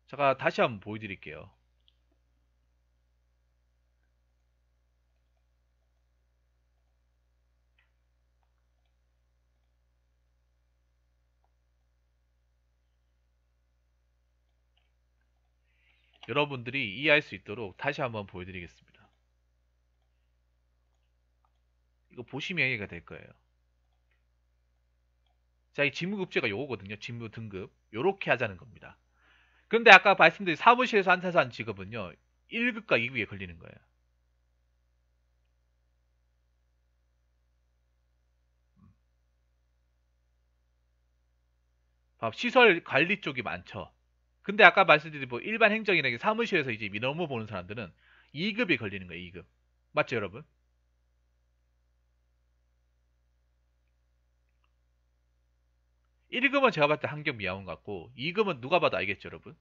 제가 다시 한번 보여드릴게요. 여러분들이 이해할 수 있도록 다시 한번 보여드리겠습니다. 이거 보시면 이해가 될 거예요. 자, 이 직무급제가 요거거든요. 직무 등급. 요렇게 하자는 겁니다. 근데 아까 말씀드린 사무실에서 한사산 직업은요. 1급과 2급에 걸리는 거예요. 시설 관리 쪽이 많죠. 근데 아까 말씀드린 뭐 일반 행정이나 사무실에서 이제 민원무 보는 사람들은 2급이 걸리는 거예요, 2급. 맞죠, 여러분? 1급은 제가 봤을 때한경 미아원 같고 2급은 누가 봐도 알겠죠 여러분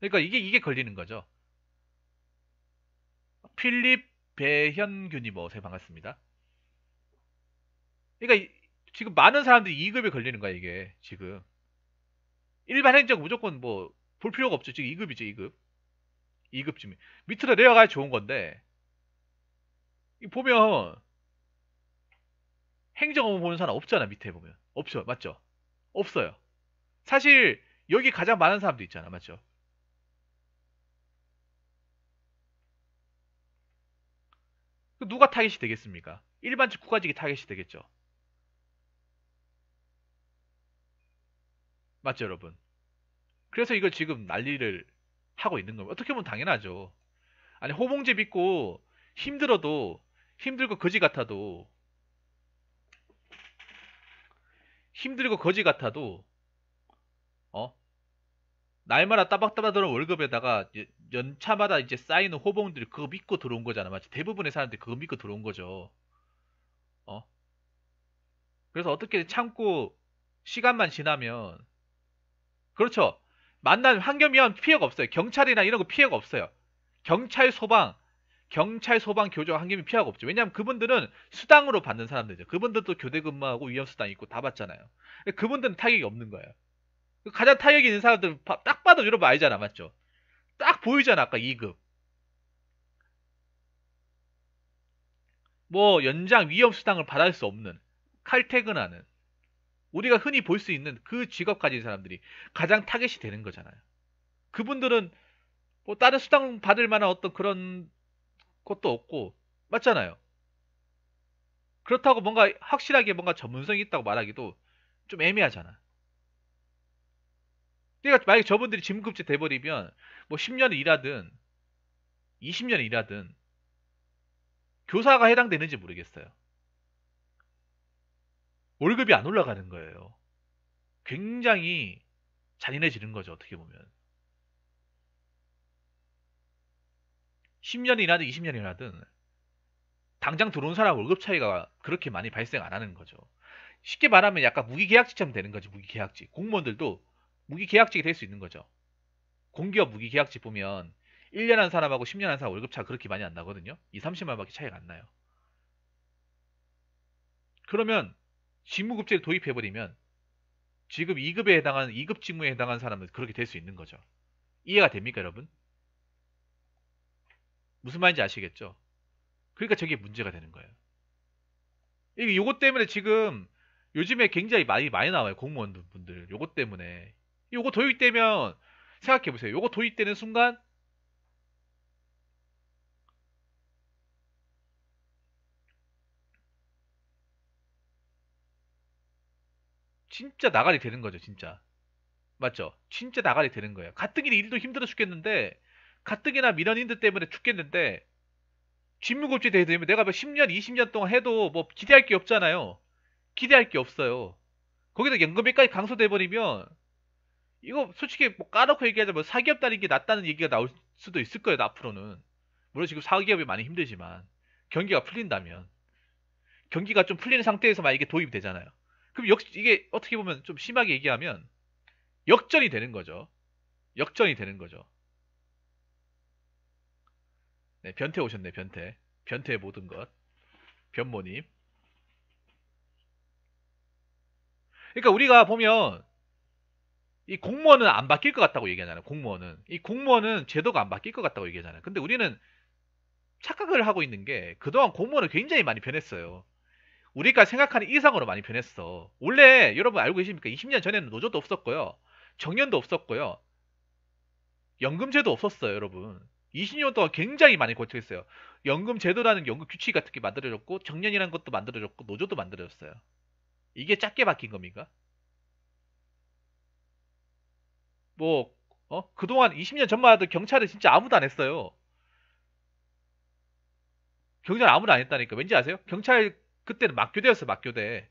그러니까 이게 이게 걸리는 거죠 필립 배현균이 뭐세 어, 반갑습니다 그러니까 이, 지금 많은 사람들이 2급에 걸리는 거야 이게 지금 일반 행정 무조건 뭐 볼 필요가 없죠 지금 2급이죠 2급 2급쯤 밑으로 내려가야 좋은 건데 보면 행정업무 보는 사람 없잖아 밑에 보면 없죠 맞죠 없어요. 사실 여기 가장 많은 사람도 있잖아, 맞죠? 그 누가 타겟이 되겠습니까? 일반 직 국가직이 타겟이 되겠죠. 맞죠, 여러분? 그래서 이걸 지금 난리를 하고 있는 겁니다. 어떻게 보면 당연하죠. 아니, 호봉제 믿고 힘들어도, 힘들고 거지 같아도 힘들고 거지 같아도 어 날마다 따박따박 들어온 월급에다가 연차마다 이제 쌓이는 호봉들이 그거 믿고 들어온 거잖아 맞지 대부분의 사람들이 그거 믿고 들어온 거죠 어 그래서 어떻게 참고 시간만 지나면 그렇죠 만난 환경이면 피해가 없어요 경찰이나 이런 거 피해가 없어요 경찰 소방 경찰, 소방, 교정가한 김이 피하가 없죠. 왜냐하면 그분들은 수당으로 받는 사람들이죠. 그분들도 교대 근무하고 위험수당 있고 다 받잖아요. 그분들은 타격이 없는 거예요. 가장 타격이 있는 사람들 딱 봐도 여러분 알잖아, 맞죠? 딱 보이잖아, 아까 2급. 뭐 연장 위험수당을 받을 수 없는 칼퇴근하는 우리가 흔히 볼 수 있는 그 직업 가진 사람들이 가장 타겟이 되는 거잖아요. 그분들은 뭐 다른 수당 받을 만한 어떤 그런 그 것도 없고 맞잖아요. 그렇다고 뭔가 확실하게 뭔가 전문성이 있다고 말하기도 좀 애매하잖아. 그러니까 만약에 저분들이 짐급제 돼버리면 뭐 10년을 일하든 20년을 일하든 교사가 해당되는지 모르겠어요. 월급이 안 올라가는 거예요. 굉장히 잔인해지는 거죠, 어떻게 보면. 10년이나든 20년이나든 당장 들어온 사람 월급 차이가 그렇게 많이 발생 안 하는 거죠. 쉽게 말하면 약간 무기계약직처럼 되는 거죠 무기계약직. 공무원들도 무기계약직이 될 수 있는 거죠. 공기업 무기계약직 보면 1년 한 사람하고 10년 한 사람 월급 차가 그렇게 많이 안 나거든요. 2, 30만원밖에 차이가 안 나요. 그러면 직무급제를 도입해버리면 지금 2급에 해당하는 2급 직무에 해당하는 사람은 그렇게 될 수 있는 거죠. 이해가 됩니까 여러분? 무슨 말인지 아시겠죠? 그러니까 저게 문제가 되는 거예요. 이게 요거 때문에 지금 요즘에 굉장히 많이 많이 나와요. 공무원분들. 요거 때문에. 요거 도입되면 생각해 보세요. 요거 도입되는 순간 진짜 나가리 되는 거죠, 진짜. 맞죠? 진짜 나가리 되는 거예요. 같은 일이 일도 힘들어 죽겠는데 가뜩이나 민원인들 때문에 죽겠는데 직무고제 대회 되면 내가 뭐 10년, 20년 동안 해도 뭐 기대할 게 없잖아요. 기대할 게 없어요. 거기다 연금비까지 강소돼 버리면 이거 솔직히 뭐 까놓고 얘기하자면 뭐 사기업 다니는 게 낫다는 얘기가 나올 수도 있을 거예요. 앞으로는 물론 지금 사기업이 많이 힘들지만 경기가 풀린다면 경기가 좀 풀리는 상태에서 만약에 도입되잖아요. 이 그럼 역 이게 어떻게 보면 좀 심하게 얘기하면 역전이 되는 거죠. 역전이 되는 거죠. 네, 변태 오셨네, 변태. 변태의 모든 것. 변모님. 그러니까 우리가 보면 이 공무원은 안 바뀔 것 같다고 얘기하잖아요. 공무원은. 이 공무원은 제도가 안 바뀔 것 같다고 얘기하잖아요. 근데 우리는 착각을 하고 있는 게 그동안 공무원은 굉장히 많이 변했어요. 우리가 생각하는 이상으로 많이 변했어. 원래 여러분 알고 계십니까? 20년 전에는 노조도 없었고요. 정년도 없었고요. 연금제도 없었어요, 여러분. 20년 동안 굉장히 많이 고쳐있어요. 연금 제도라는 연금 규칙 같은 게 만들어졌고 정년이라는 것도 만들어졌고 노조도 만들어졌어요. 이게 작게 바뀐 겁니까? 뭐 어? 그동안 20년 전만 해도 경찰은 진짜 아무도 안 했어요. 경찰 아무도 안 했다니까. 왠지 아세요? 경찰 그때는 막교대였어요. 막교대.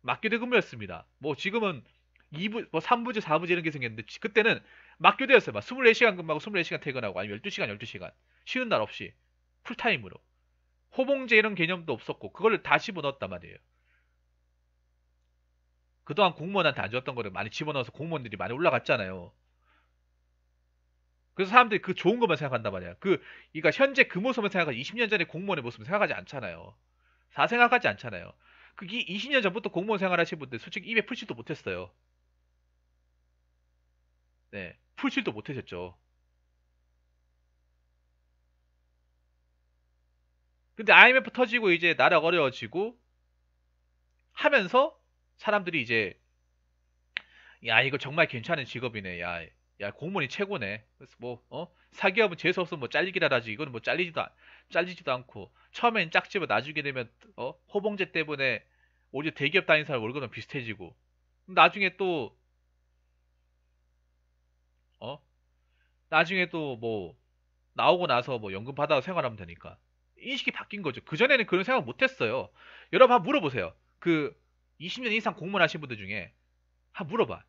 막교대 근무였습니다. 뭐 지금은 2부, 뭐 3부제, 4부제 이런 게 생겼는데 그때는 막 교대였어요. 막 24시간 근무하고 24시간 퇴근하고 아니면 12시간 12시간 쉬는 날 없이 풀타임으로 호봉제 이런 개념도 없었고 그걸 다 집어넣었단 말이에요. 그동안 공무원한테 안 줬던 거를 많이 집어넣어서 공무원들이 많이 올라갔잖아요. 그래서 사람들이 그 좋은 것만 생각한단 말이야. 그, 그러니까 현재 그 모습을 생각하지 20년 전에 공무원의 모습을 생각하지 않잖아요. 다 생각하지 않잖아요. 그게 20년 전부터 공무원 생활하신 분들 솔직히 입에 풀지도 못했어요. 네. 풀실도 못해셨죠. 근데 IMF 터지고 이제 나라가 어려워지고 하면서 사람들이 이제 야 이거 정말 괜찮은 직업이네 야, 야 공무원이 최고네 그래서 뭐 어? 사기업은 재수 없으면 뭐 잘리기라라지 이거는 뭐 잘리지도 잘리지도 않고 처음엔 짝지만 나중에 되면 어? 호봉제 때문에 오히려 대기업 다니는 사람 월급은 비슷해지고 나중에 또 나중에 또 뭐 나오고 나서 뭐 연금 받아서 생활하면 되니까 인식이 바뀐 거죠. 그 전에는 그런 생각 못 했어요. 여러분 한번 물어보세요. 그 20년 이상 공무원하신 분들 중에 한 물어봐.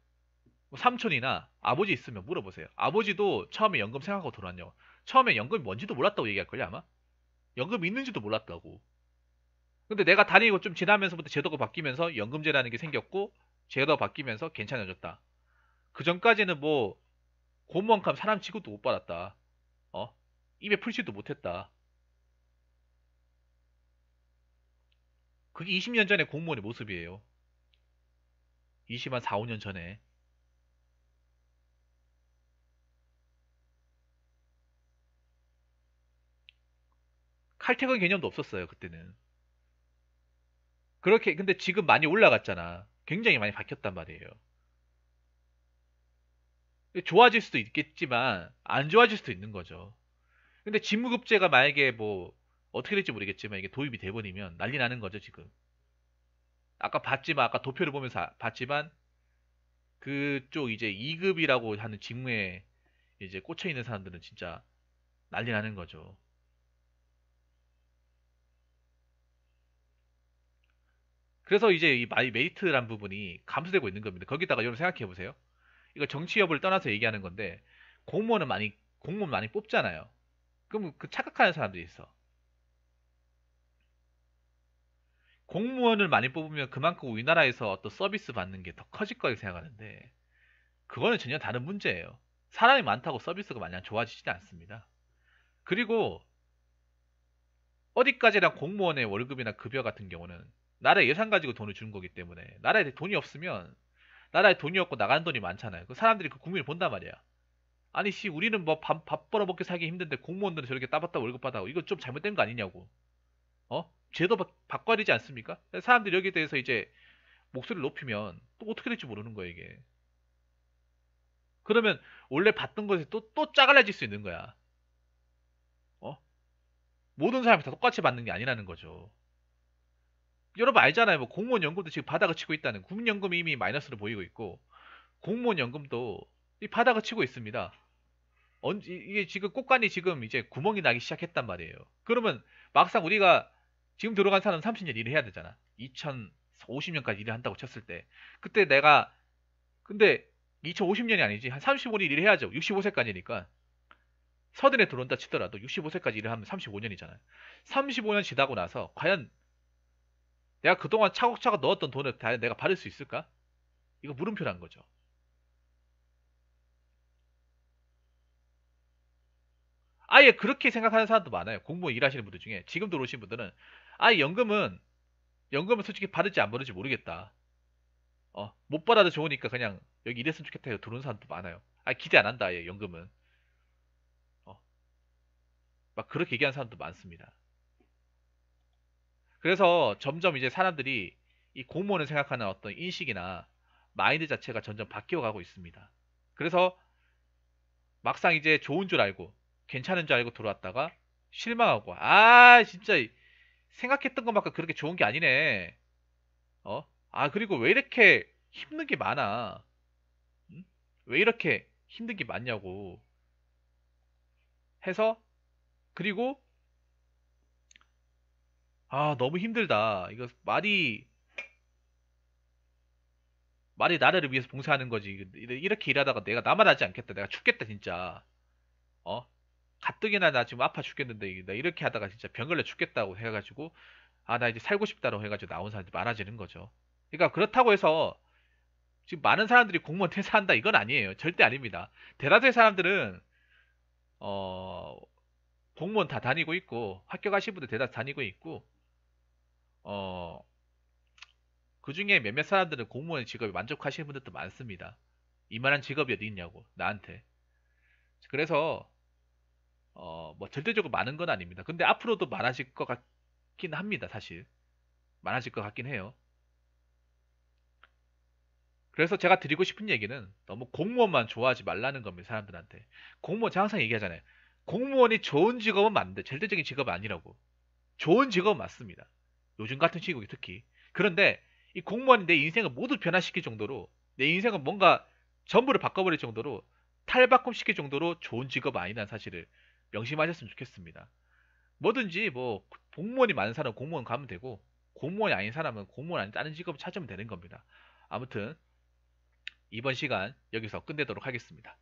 뭐 삼촌이나 아버지 있으면 물어보세요. 아버지도 처음에 연금 생각하고 돌아왔냐고. 처음에 연금이 뭔지도 몰랐다고 얘기할걸요 아마. 연금이 있는지도 몰랐다고. 근데 내가 다니고 좀 지나면서부터 제도가 바뀌면서 연금제라는 게 생겼고 제도가 바뀌면서 괜찮아졌다. 그 전까지는 뭐 고문감 사람 취급도 못 받았다. 어? 입에 풀지도 못했다. 그게 20년 전의 공무원의 모습이에요. 2 0만 4, 5년 전에. 칼퇴근 개념도 없었어요, 그때는. 그렇게, 근데 지금 많이 올라갔잖아. 굉장히 많이 바뀌었단 말이에요. 좋아질 수도 있겠지만 안 좋아질 수도 있는 거죠. 근데 직무급제가 만약에 뭐 어떻게 될지 모르겠지만 이게 도입이 돼버리면 난리 나는 거죠 지금. 아까 봤지만 아까 도표를 보면서 아, 봤지만 그쪽 이제 2급이라고 하는 직무에 이제 꽂혀 있는 사람들은 진짜 난리 나는 거죠. 그래서 이제 이 마이 메이트란 부분이 감소되고 있는 겁니다. 거기다가 여러분 생각해 보세요. 이거 정치 여부를 떠나서 얘기하는 건데 공무원은 많이 공무원 많이 뽑잖아요. 그럼 그 착각하는 사람들이 있어. 공무원을 많이 뽑으면 그만큼 우리나라에서 어떤 서비스 받는 게 더 커질 거라고 생각하는데 그거는 전혀 다른 문제예요. 사람이 많다고 서비스가 마냥 좋아지지는 않습니다. 그리고 어디까지나 공무원의 월급이나 급여 같은 경우는 나라의 예산 가지고 돈을 주는 거기 때문에 나라에 돈이 없으면 나라에 돈이 없고 나가는 돈이 많잖아요. 그 사람들이 그 국민을 본단 말이야. 아니 씨 우리는 뭐밥밥 벌어먹기 살기 힘든데 공무원들은 저렇게 따봤다 월급 받아고 이거 좀 잘못된 거 아니냐고. 어? 죄도 바, 바꿔리지 않습니까? 사람들이 여기에 대해서 이제 목소리를 높이면 또 어떻게 될지 모르는 거야 이게. 그러면 원래 받던 것에 또또 짜갈라질 수 있는 거야. 어? 모든 사람이 다 똑같이 받는 게 아니라는 거죠. 여러분 알잖아요. 뭐 공무원 연금도 지금 바닥을 치고 있다는 국민연금이 이미 마이너스로 보이고 있고 공무원 연금도 이 바닥을 치고 있습니다. 언 이게 지금 꽃간이 지금 이제 구멍이 나기 시작했단 말이에요. 그러면 막상 우리가 지금 들어간 사람 30년 일을 해야 되잖아. 2050년까지 일을 한다고 쳤을 때 그때 내가 근데 2050년이 아니지 한 35년 일을 해야죠. 65세까지니까 서든에 들어온다 치더라도 65세까지 일을 하면 35년이잖아요. 35년 지나고 나서 과연 내가 그동안 차곡차곡 넣었던 돈을 다 내가 받을 수 있을까? 이거 물음표란 거죠. 아예 그렇게 생각하는 사람도 많아요. 공무원 일하시는 분들 중에 지금 들어오신 분들은 아예 연금은 연금은 솔직히 받을지 안 받을지 모르겠다. 어, 못 받아도 좋으니까 그냥 여기 이랬으면 좋겠다 해서 들어오는 사람도 많아요. 아 기대 안 한다 아예 연금은. 어, 막 그렇게 얘기하는 사람도 많습니다. 그래서 점점 이제 사람들이 이 공무원을 생각하는 어떤 인식이나 마인드 자체가 점점 바뀌어 가고 있습니다. 그래서 막상 이제 좋은 줄 알고 괜찮은 줄 알고 들어왔다가 실망하고 아 진짜 생각했던 것만큼 그렇게 좋은 게 아니네. 어? 아 그리고 왜 이렇게 힘든 게 많아? 왜 이렇게 힘든 게 많냐고 해서 그리고 아, 너무 힘들다. 이거 말이 말이 나를 라 위해서 봉사하는 거지. 이렇게 일하다가 내가 남아나지 않겠다. 내가 죽겠다 진짜. 어? 가뜩이나 나 지금 아파 죽겠는데 나 이렇게 하다가 진짜 병걸려 죽겠다고 해가지고 아 나 이제 살고 싶다고 라 해가지고 나온 사람들 많아지는 거죠. 그러니까 그렇다고 해서 지금 많은 사람들이 공무원 퇴사한다 이건 아니에요. 절대 아닙니다. 대다수의 사람들은 어 공무원 다 다니고 있고 합격하신 분들 대다수 다니고 있고 어, 그 중에 몇몇 사람들은 공무원 직업이 만족하시는 분들도 많습니다. 이만한 직업이 어디 있냐고, 나한테. 그래서, 어, 뭐, 절대적으로 많은 건 아닙니다. 근데 앞으로도 많아질 것 같긴 합니다, 사실. 많아질 것 같긴 해요. 그래서 제가 드리고 싶은 얘기는 너무 공무원만 좋아하지 말라는 겁니다, 사람들한테. 공무원, 제가 항상 얘기하잖아요. 공무원이 좋은 직업은 맞는데, 절대적인 직업은 아니라고. 좋은 직업은 맞습니다. 요즘 같은 시국에 특히. 그런데 이 공무원이 내 인생을 모두 변화시킬 정도로 내 인생은 뭔가 전부를 바꿔버릴 정도로 탈바꿈 시킬 정도로 좋은 직업 아니란 사실을 명심하셨으면 좋겠습니다. 뭐든지 뭐 공무원이 많은 사람은 공무원 가면 되고 공무원이 아닌 사람은 공무원 아닌 다른 직업을 찾으면 되는 겁니다. 아무튼 이번 시간 여기서 끝내도록 하겠습니다.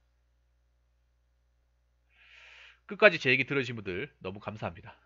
끝까지 제 얘기 들으신 분들 너무 감사합니다.